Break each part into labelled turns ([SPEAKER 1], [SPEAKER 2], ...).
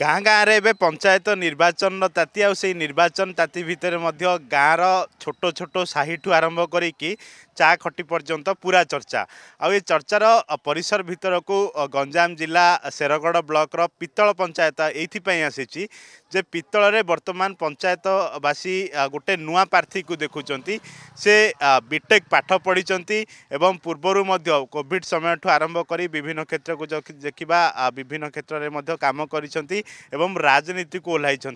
[SPEAKER 1] ଗାଁ ଗାଁରେ ଏବେ ପଞ୍ଚାୟତ ନିର୍ବାଚନର ତାତି ଆଉ ସେଇ ନିର୍ବାଚନ ତାତି ଭିତରେ ମଧ୍ୟ ଗାଁର ଛୋଟ ଛୋଟ ସାହିଠୁ ଆରମ୍ଭ କରିକି চা খটি পর্যন্ত পুরা চর্চা আউ চর্চার পরিসর ভিতরক গঞ্জাম জেলা শেরগড় ব্লকর পিতল পঞ্চায়েত এইপাই আসিছি যে পিতলের বর্তমান পঞ্চায়েতবাসী গোটে নূয়া প্রার্থীকে দেখুম সে বিটেক পাঠ পড়ি এবং পূর্বর মধ্য কোভিড সময়ঠু আরম্ভ করে বিভিন্ন ক্ষেত্রক দেখা বিভিন্ন ক্ষেত্রে কাম করেছেন এবং রাজনীতিকে ওহ্লাইছেন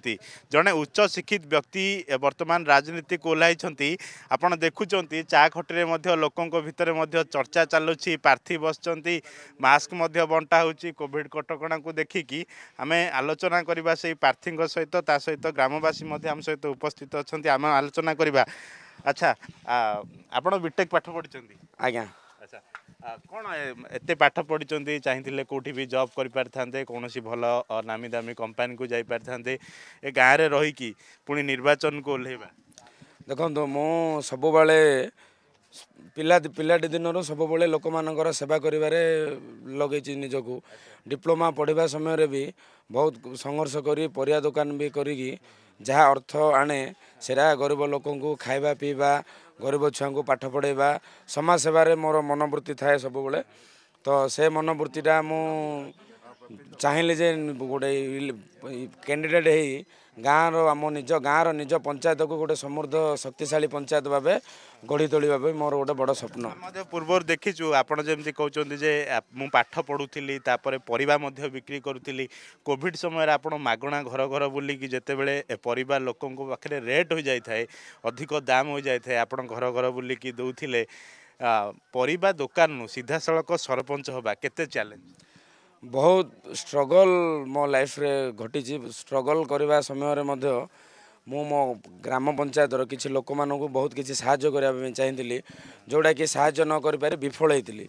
[SPEAKER 1] জনে উচ্চ শিক্ষিত ব্যক্তি বর্তমান রাজনীতিকে ওহ্লাইছেন আপনার দেখুম চা খটিরে ମଧ୍ୟ ଲୋକଙ୍କ ଭିତରେ ମଧ୍ୟ ଚର୍ଚ୍ଚା ଚାଲୁଛି ପ୍ରାର୍ଥୀ ବସିଛନ୍ତି ମାସ୍କ ମଧ୍ୟ ବଣ୍ଟା ହେଉଛି କୋଭିଡ଼ କଟକଣାକୁ ଦେଖିକି ଆମେ ଆଲୋଚନା କରିବା ସେଇ ପ୍ରାର୍ଥୀଙ୍କ ସହିତ ତା ସହିତ ଗ୍ରାମବାସୀ ମଧ୍ୟ ଆମ ସହିତ ଉପସ୍ଥିତ ଅଛନ୍ତି ଆମେ ଆଲୋଚନା କରିବା ଆଚ୍ଛା ଆପଣ ବିଟେକ୍ ପାଠ ପଢ଼ିଛନ୍ତି ଆଜ୍ଞା ଆଚ୍ଛା କ'ଣ ଏତେ ପାଠ ପଢ଼ିଛନ୍ତି ଚାହିଁଥିଲେ କେଉଁଠି ବି ଜବ୍ କରିପାରିଥାନ୍ତେ କୌଣସି ଭଲ ନାମୀ ଦାମୀ କମ୍ପାନୀକୁ ଯାଇପାରିଥାନ୍ତେ ଏ ଗାଁରେ ରହିକି ପୁଣି ନିର୍ବାଚନକୁ ଓହ୍ଲେଇବା ଦେଖନ୍ତୁ ମୁଁ ସବୁବେଳେ ପିଲା ପିଲାଟି ଦିନରୁ ସବୁବେଳେ ଲୋକମାନଙ୍କର
[SPEAKER 2] ସେବା କରିବାରେ ଲଗେଇଛି ନିଜକୁ ଡିପ୍ଲୋମା ପଢ଼ିବା ସମୟରେ ବି ବହୁତ ସଂଘର୍ଷ କରି ପରିବା ଦୋକାନ ବି କରିକି ଯାହା ଅର୍ଥ ଆଣେ ସେଟା ଗରିବ ଲୋକଙ୍କୁ ଖାଇବା ପିଇବା ଗରିବ ଛୁଆଙ୍କୁ ପାଠ ପଢ଼େଇବା ସମାଜ ସେବାରେ ମୋର ମନବୃତ୍ତି ଥାଏ ସବୁବେଳେ ତ ସେ ମନବୃତ୍ତିଟା ମୁଁ ଚାହିଁଲେ ଯେ ଗୋଟେ କ୍ୟାଣ୍ଡିଡେଟ୍ ହେଇ ଗାଁର ଆମ ନିଜ ଗାଁର ନିଜ ପଞ୍ଚାୟତକୁ ଗୋଟେ ସମୃଦ୍ଧ
[SPEAKER 1] ଶକ୍ତିଶାଳୀ ପଞ୍ଚାୟତ ଭାବେ ଗଢ଼ି ତୋଳିବା ପାଇଁ ମୋର ଗୋଟେ ବଡ଼ ସ୍ୱପ୍ନ ମଧ୍ୟ ପୂର୍ବରୁ ଦେଖିଛୁ ଆପଣ ଯେମିତି କହୁଛନ୍ତି ଯେ ମୁଁ ପାଠ ପଢ଼ୁଥିଲି ତାପରେ ପରିବା ମଧ୍ୟ ବିକ୍ରି କରୁଥିଲି କୋଭିଡ଼ ସମୟରେ ଆପଣ ମାଗଣା ଘର ଘର ବୁଲିକି ଯେତେବେଳେ ପରିବା ଲୋକଙ୍କ ପାଖରେ ରେଟ୍ ହୋଇଯାଇଥାଏ ଅଧିକ ଦାମ୍ ହୋଇଯାଇଥାଏ ଆପଣ ଘର ଘର ବୁଲିକି ଦେଉଥିଲେ ପରିବା ଦୋକାନରୁ ସିଧାସଳଖ ସରପଞ୍ଚ ହେବା କେତେ ଚ୍ୟାଲେଞ୍ଜ ବହୁତ ଷ୍ଟ୍ରଗଲ୍ ମୋ ଲାଇଫ୍ରେ
[SPEAKER 2] ଘଟିଛି ଷ୍ଟ୍ରଗଲ୍ କରିବା ସମୟରେ ମଧ୍ୟ ମୁଁ ମୋ ଗ୍ରାମ ପଞ୍ଚାୟତର କିଛି ଲୋକମାନଙ୍କୁ ବହୁତ କିଛି ସାହାଯ୍ୟ କରିବା ପାଇଁ ଚାହିଁଥିଲି ଯେଉଁଟାକି ସାହାଯ୍ୟ ନ କରିପାରି ବିଫଳ ହୋଇଥିଲି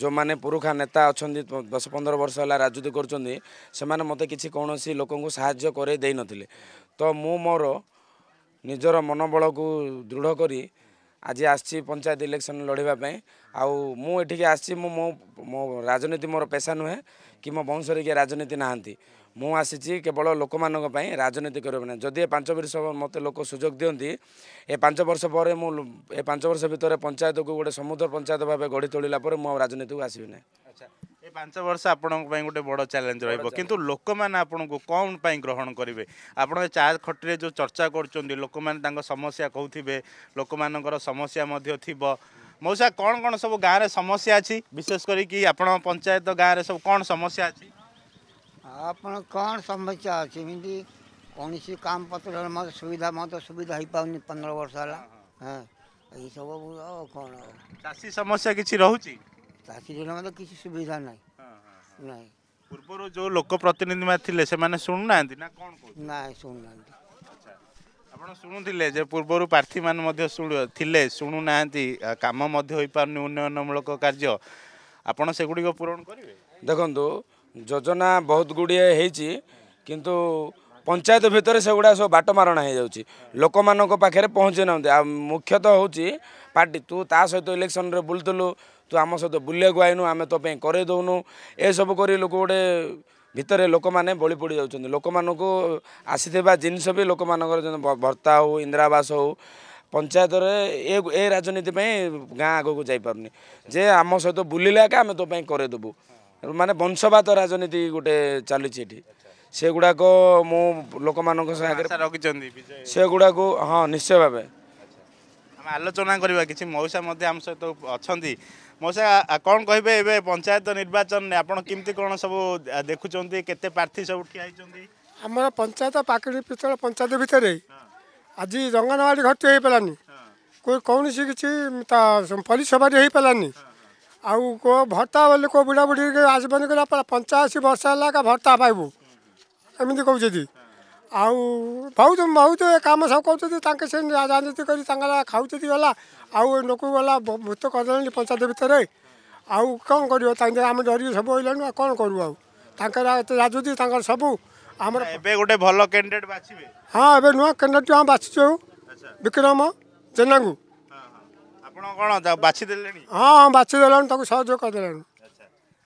[SPEAKER 2] ଯେଉଁମାନେ ପୁରୁଖା ନେତା ଅଛନ୍ତି ଦଶ ପନ୍ଦର ବର୍ଷ ହେଲା ରାଜୁତି କରୁଛନ୍ତି ସେମାନେ ମୋତେ କିଛି କୌଣସି ଲୋକଙ୍କୁ ସାହାଯ୍ୟ କରାଇ ଦେଇନଥିଲେ ତ ମୁଁ ମୋର ନିଜର ମନୋବଳକୁ ଦୃଢ଼ କରି ଆଜି ଆସିଛି ପଞ୍ଚାୟତ ଇଲେକ୍ସନ୍ ଲଢ଼ିବା ପାଇଁ ଆଉ ମୁଁ ଏଠିକି ଆସିଛି ମୁଁ ମୋ ମୋ ରାଜନୀତି ମୋର ପେସା ନୁହେଁ କି ମୋ ବଂଶରେ କିଏ ରାଜନୀତି ନାହାନ୍ତି ମୁଁ ଆସିଛି କେବଳ ଲୋକମାନଙ୍କ ପାଇଁ ରାଜନୀତି କରିବା ପାଇଁ ଯଦି ଏ ପାଞ୍ଚ ବର୍ଷ ମୋତେ ଲୋକ ସୁଯୋଗ ଦିଅନ୍ତି ଏ ପାଞ୍ଚ ବର୍ଷ ପରେ ମୁଁ ଏ ପାଞ୍ଚ ବର୍ଷ ଭିତରେ ପଞ୍ଚାୟତକୁ ଗୋଟେ ସମୁଦ୍ର ପଞ୍ଚାୟତ ଭାବେ ଗଢ଼ି ତୋଳିଲା ପରେ ମୁଁ ଆଉ
[SPEAKER 1] ରାଜନୀତିକୁ ଆସିବି ନାହିଁ ଆଚ୍ଛା ପାଞ୍ଚ ବର୍ଷ ଆପଣଙ୍କ ପାଇଁ ଗୋଟେ ବଡ଼ ଚ୍ୟାଲେଞ୍ଜ ରହିବ କିନ୍ତୁ ଲୋକମାନେ ଆପଣଙ୍କୁ କ'ଣ ପାଇଁ ଗ୍ରହଣ କରିବେ ଆପଣ ଏ ଚା ଖଟିରେ ଯେଉଁ ଚର୍ଚ୍ଚା କରୁଛନ୍ତି ଲୋକମାନେ ତାଙ୍କ ସମସ୍ୟା କହୁଥିବେ ଲୋକମାନଙ୍କର ସମସ୍ୟା ମଧ୍ୟ ଥିବ ମଉସା କ'ଣ କ'ଣ ସବୁ ଗାଁରେ ସମସ୍ୟା ଅଛି ବିଶେଷ କରିକି ଆପଣ ପଞ୍ଚାୟତ ଗାଁରେ ସବୁ କ'ଣ ସମସ୍ୟା ଅଛି ଆପଣ କ'ଣ ସମସ୍ୟା ଅଛି ଏମିତି କୌଣସି କାମ ପତ୍ରରେ ମୋତେ ସୁବିଧା ମୋତେ ସୁବିଧା ହେଇପାରୁନି ପନ୍ଦର ବର୍ଷ ହେଲା ହଁ ଏଇସବୁ କ'ଣ ଚାଷୀ ସମସ୍ୟା କିଛି ରହୁଛି ଚାଷୀ ମାନଙ୍କର କିଛି ସୁବିଧା ନାହିଁ ନାହିଁ ପୂର୍ବରୁ ଯେଉଁ ଲୋକ ପ୍ରତିନିଧିମାନେ ଥିଲେ ସେମାନେ ଶୁଣୁନାହାନ୍ତି ନା କ'ଣ ନାଇଁ ଶୁଣୁନାହାନ୍ତି ଆପଣ ଶୁଣୁଥିଲେ ଯେ ପୂର୍ବରୁ ପ୍ରାର୍ଥୀମାନେ ମଧ୍ୟ ଶୁଣୁ ଥିଲେ ଶୁଣୁନାହାନ୍ତି କାମ ମଧ୍ୟ ହୋଇପାରୁନି ଉନ୍ନୟନମୂଳକ କାର୍ଯ୍ୟ ଆପଣ ସେଗୁଡ଼ିକ ପୂରଣ କରିବେ ଦେଖନ୍ତୁ ଯୋଜନା ବହୁତ ଗୁଡ଼ିଏ ହେଇଛି
[SPEAKER 2] କିନ୍ତୁ ପଞ୍ଚାୟତ ଭିତରେ ସେଗୁଡ଼ା ସବୁ ବାଟ ମାରଣା ହେଇଯାଉଛି ଲୋକମାନଙ୍କ ପାଖରେ ପହଞ୍ଚି ନାହାନ୍ତି ଆଉ ମୁଖ୍ୟତଃ ହେଉଛି ପାର୍ଟି ତୁ ତା ସହିତ ଇଲେକ୍ସନରେ ବୁଲୁଥିଲୁ ତୁ ଆମ ସହିତ ବୁଲିବାକୁ ଆଇନୁ ଆମେ ତୋ ପାଇଁ କରେଇ ଦେଉନୁ ଏସବୁ କରି ଲୋକ ଗୋଟେ ଭିତରେ ଲୋକମାନେ ବଳି ପଡ଼ି ଯାଉଛନ୍ତି ଲୋକମାନଙ୍କୁ ଆସିଥିବା ଜିନିଷ ବି ଲୋକମାନଙ୍କର ଯେମିତି ଭର୍ତ୍ତା ହେଉ ଇନ୍ଦିରା ଆବାସ ହେଉ ପଞ୍ଚାୟତରେ ଏ ଏ ରାଜନୀତି ପାଇଁ ଗାଁ ଆଗକୁ ଯାଇପାରୁନି ଯେ ଆମ ସହିତ ବୁଲିଲେ ଏକା ଆମେ ତୋ ପାଇଁ କରେଇଦେବୁ ମାନେ ବଂଶବାଦ ରାଜନୀତି ଗୋଟେ ଚାଲିଛି ଏଠି ସେଗୁଡ଼ାକ ମୁଁ ଲୋକମାନଙ୍କ ସାଙ୍ଗରେ ରଖିଛନ୍ତି ସେଗୁଡ଼ାକୁ ହଁ ନିଶ୍ଚୟ ଭାବେ
[SPEAKER 1] ଆମେ ଆଲୋଚନା କରିବା କିଛି ମଉସା ମଧ୍ୟ ଆମ ସହିତ ଅଛନ୍ତି মশা কম কহবে এবে পঞ্চায়েত নির্বাচন আপনার কমিটি কোণ সব দেখুম কেতে প্রার্থী সব ঠিয়া হয়েছেন আমার পঞ্চায়েত পাকড়ি পিতল পঞ্চায়েত ভিতরে আজ রঙ্গনবাড়ি ঘরটি হয়ে পালানি কৌশি কিছু পরিসভাটি হয়ে পালানি আউ কো ভর্তা বলে কো বুড়া বুড়ি আসবেন পঞ্চাশি বর্ষ হল ভর্তা পাইবু এমনি কৌছি ଆଉ ବହୁତ ବହୁତ କାମ ସବୁ କରୁଛନ୍ତି ତାଙ୍କେ ସେ ରାଜନୀତି କରି ତାଙ୍କର ଖାଉଛନ୍ତି ଗଲା ଆଉ ଲୋକକୁ ଗଲା ଭୂତ କରିଦେଲେଣି ପଞ୍ଚାୟତ ଭିତରେ ଆଉ କ'ଣ କରିବ ତାଙ୍କ ଆମେ ଡରିକି ସବୁ ହେଲାଣି ଆଉ କ'ଣ କରୁ ଆଉ ତାଙ୍କର ଏତେ ରାଜୁଛି ତାଙ୍କର ସବୁ ଆମର ଏବେ ଗୋଟେ ଭଲ କ୍ୟାଣ୍ଡିଡେଟ୍ ବାଛିବେ ହଁ ଏବେ ନୂଆ କ୍ୟାଣ୍ଡିଡେଟ୍ ଆମେ ବାଛିଛୁ ଆଉ ବିକ୍ରମ ଚେନାଙ୍କୁ ଆପଣ କ'ଣ ବାଛିଦେଲେଣି ହଁ ବାଛି ଦେଲାଣି ତାକୁ ସହଯୋଗ କରିଦେଲାଣି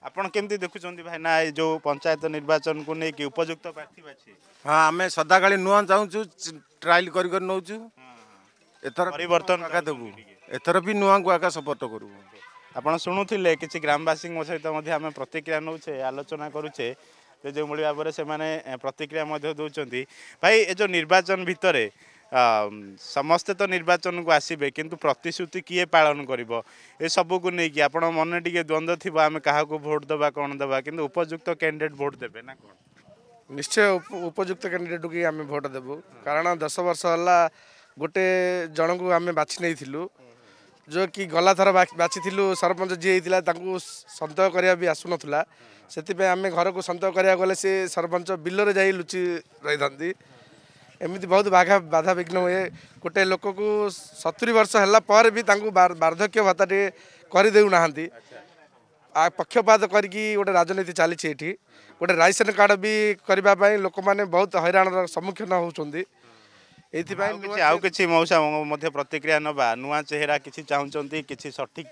[SPEAKER 1] ଆପଣ କେମିତି ଦେଖୁଛନ୍ତି ଭାଇ ନା ଏ ଯେଉଁ ପଞ୍ଚାୟତ ନିର୍ବାଚନକୁ ନେଇକି ଉପଯୁକ୍ତ ପ୍ରାର୍ଥୀ ବାଛି ହଁ ଆମେ ସଦାକାଳେ ନୂଆ ଚାହୁଁଛୁ ଟ୍ରାଏଲ୍ କରି କରି ନେଉଛୁ ଏଥର ପରିବର୍ତ୍ତନ ଏକା ଦେବୁ ଏଥର ବି ନୂଆଙ୍କୁ ଏକା ସପୋର୍ଟ କରିବୁ ଆପଣ ଶୁଣୁଥିଲେ କିଛି ଗ୍ରାମବାସୀଙ୍କ ସହିତ ମଧ୍ୟ ଆମେ ପ୍ରତିକ୍ରିୟା ନେଉଛେ ଆଲୋଚନା କରୁଛେ ଯେ ଯେଉଁଭଳି ଭାବରେ ସେମାନେ ପ୍ରତିକ୍ରିୟା ମଧ୍ୟ ଦେଉଛନ୍ତି ଭାଇ ଏ ଯେଉଁ ନିର୍ବାଚନ ଭିତରେ ସମସ୍ତେ ତ ନିର୍ବାଚନକୁ ଆସିବେ କିନ୍ତୁ ପ୍ରତିଶ୍ରୁତି କିଏ ପାଳନ କରିବ ଏସବୁକୁ ନେଇକି ଆପଣ ମନେ ଟିକେ ଦ୍ୱନ୍ଦ୍ୱ ଥିବ ଆମେ କାହାକୁ ଭୋଟ୍ ଦେବା କ'ଣ ଦେବା କିନ୍ତୁ ଉପଯୁକ୍ତ କ୍ୟାଣ୍ଡିଡ଼େଟ୍ ଭୋଟ୍ ଦେବେ ନା କ'ଣ ନିଶ୍ଚୟ ଉପଯୁକ୍ତ କ୍ୟାଣ୍ଡିଡ଼େଟ୍କୁ ହିଁ ଆମେ ଭୋଟ୍ ଦେବୁ କାରଣ ଦଶ ବର୍ଷ ହେଲା ଗୋଟେ
[SPEAKER 2] ଜଣଙ୍କୁ ଆମେ ବାଛି ନେଇଥିଲୁ ଯେଉଁକି ଗଲା ଥର ବାଛିଥିଲୁ ସରପଞ୍ଚ ଯିଏ ହେଇଥିଲା ତାଙ୍କୁ ସନ୍ତୋହ କରିବା ବି ଆସୁନଥିଲା ସେଥିପାଇଁ ଆମେ ଘରକୁ ସନ୍ତୋହ କରିବାକୁ ଗଲେ ସେ ସରପଞ୍ଚ ବିଲରେ ଯାଇ ଲୁଚି ରହିଥାନ୍ତି एमि बहुत बाघा बाधा विघ्न हे गोटे लोक सतुरी वर्ष होलापि बर्धक्य भत्ता टिए गरिदेउ पक्षपात करी गए राजनीति चाहिँ एउटा रासन लोक वि बहुत हैराण र सम्मुखीन हौँ आउ
[SPEAKER 1] आउँक मौसा प्रतिक्रिया नेहेरा चाहन्छ सठिक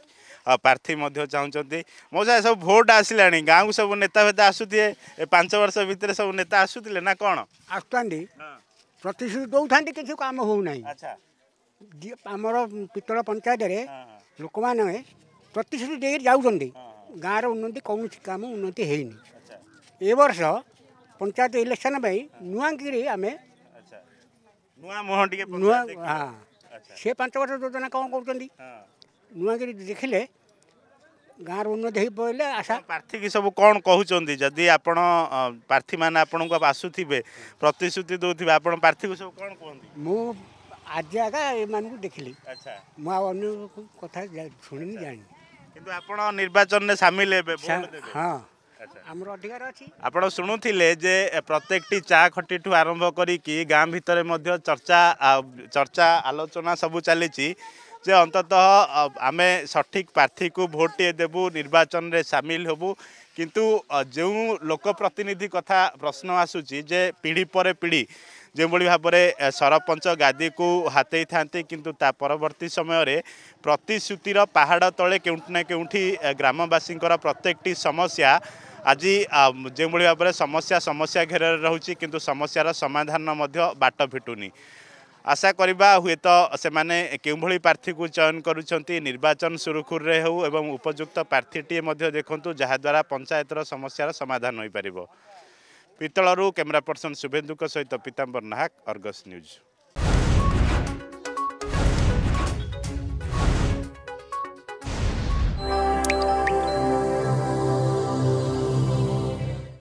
[SPEAKER 1] प्रार्थी मध्य चाहन्छ मौसा भोट आसलाँको सबै नेताभ आसु थिए पांच वर्ष भित्र सब नेता आसुले नै ପ୍ରତିଶ୍ରୁତି ଦେଉଥାନ୍ତି କିଛି କାମ ହେଉନାହିଁ ଆମର ପିତ୍ତଳ ପଞ୍ଚାୟତରେ ଲୋକମାନେ ପ୍ରତିଶ୍ରୁତି ଦେଇକି ଯାଉଛନ୍ତି ଗାଁର ଉନ୍ନତି କୌଣସି କାମ ଉନ୍ନତି ହେଇନି ଏ ବର୍ଷ ପଞ୍ଚାୟତ ଇଲେକ୍ସନ୍ ପାଇଁ ନୂଆକିରି ଆମେ ନୂଆ ନୂଆ ହଁ ସେ ପାଞ୍ଚ ବର୍ଷ ଯୋଜନା କ'ଣ କରୁଛନ୍ତି ନୂଆକିରି ଦେଖିଲେ ଗାଁର ଉନ୍ନତି ପଡ଼ିଲେ ଆଶା ପ୍ରାର୍ଥୀକି ସବୁ କ'ଣ କହୁଛନ୍ତି ଯଦି ଆପଣ ପ୍ରାର୍ଥୀମାନେ ଆପଣଙ୍କୁ ଆସୁଥିବେ ପ୍ରତିଶ୍ରୁତି ଦେଉଥିବେ ଆପଣ ପ୍ରାର୍ଥୀକୁ ସବୁ କ'ଣ କୁହନ୍ତି ମୁଁ ଆଜି ଆକା ଏମାନଙ୍କୁ ଦେଖିଲି ଆଚ୍ଛା ମୁଁ ଆଉ ଅନ୍ୟ କଥା ଶୁଣିନି ଜାଣିନି କିନ୍ତୁ ଆପଣ ନିର୍ବାଚନରେ ସାମିଲ ହେବେ ହଁ ଆମର ଅଧିକାର ଅଛି ଆପଣ ଶୁଣୁଥିଲେ ଯେ ପ୍ରତ୍ୟେକଟି ଚା ଖଟିଠୁ ଆରମ୍ଭ କରିକି ଗାଁ ଭିତରେ ମଧ୍ୟ ଚର୍ଚ୍ଚା ଚର୍ଚ୍ଚା ଆଲୋଚନା ସବୁ ଚାଲିଛି ଯେ ଅନ୍ତତଃ ଆମେ ସଠିକ୍ ପ୍ରାର୍ଥୀକୁ ଭୋଟଟିଏ ଦେବୁ ନିର୍ବାଚନରେ ସାମିଲ ହେବୁ କିନ୍ତୁ ଯେଉଁ ଲୋକପ୍ରତିନିଧି କଥା ପ୍ରଶ୍ନ ଆସୁଛି ଯେ ପିଢ଼ି ପରେ ପିଢ଼ି ଯେଉଁଭଳି ଭାବରେ ସରପଞ୍ଚ ଗାଦିକୁ ହାତେଇଥାନ୍ତି କିନ୍ତୁ ତା ପରବର୍ତ୍ତୀ ସମୟରେ ପ୍ରତିଶ୍ରୁତିର ପାହାଡ଼ ତଳେ କେଉଁଠି ନା କେଉଁଠି ଗ୍ରାମବାସୀଙ୍କର ପ୍ରତ୍ୟେକଟି ସମସ୍ୟା ଆଜି ଯେଉଁଭଳି ଭାବରେ ସମସ୍ୟା ସମସ୍ୟା ଘେରରେ ରହୁଛି କିନ୍ତୁ ସମସ୍ୟାର ସମାଧାନ ମଧ୍ୟ ବାଟ ଫିଟୁନି ଆଶା କରିବା ହୁଏତ ସେମାନେ କେଉଁଭଳି ପ୍ରାର୍ଥୀକୁ ଚୟନ କରୁଛନ୍ତି ନିର୍ବାଚନ ସୁରୁଖୁରୁରେ ହେଉ ଏବଂ ଉପଯୁକ୍ତ ପ୍ରାର୍ଥୀଟିଏ ମଧ୍ୟ ଦେଖନ୍ତୁ ଯାହାଦ୍ୱାରା ପଞ୍ଚାୟତର ସମସ୍ୟାର ସମାଧାନ ହୋଇପାରିବ ପିତ୍ତଳରୁ କ୍ୟାମେରା ପର୍ସନ୍ ଶୁଭେନ୍ଦୁଙ୍କ ସହିତ ପୀତାମ୍ବର ନାହାକ ଅର୍ଗସ୍ ନ୍ୟୁଜ୍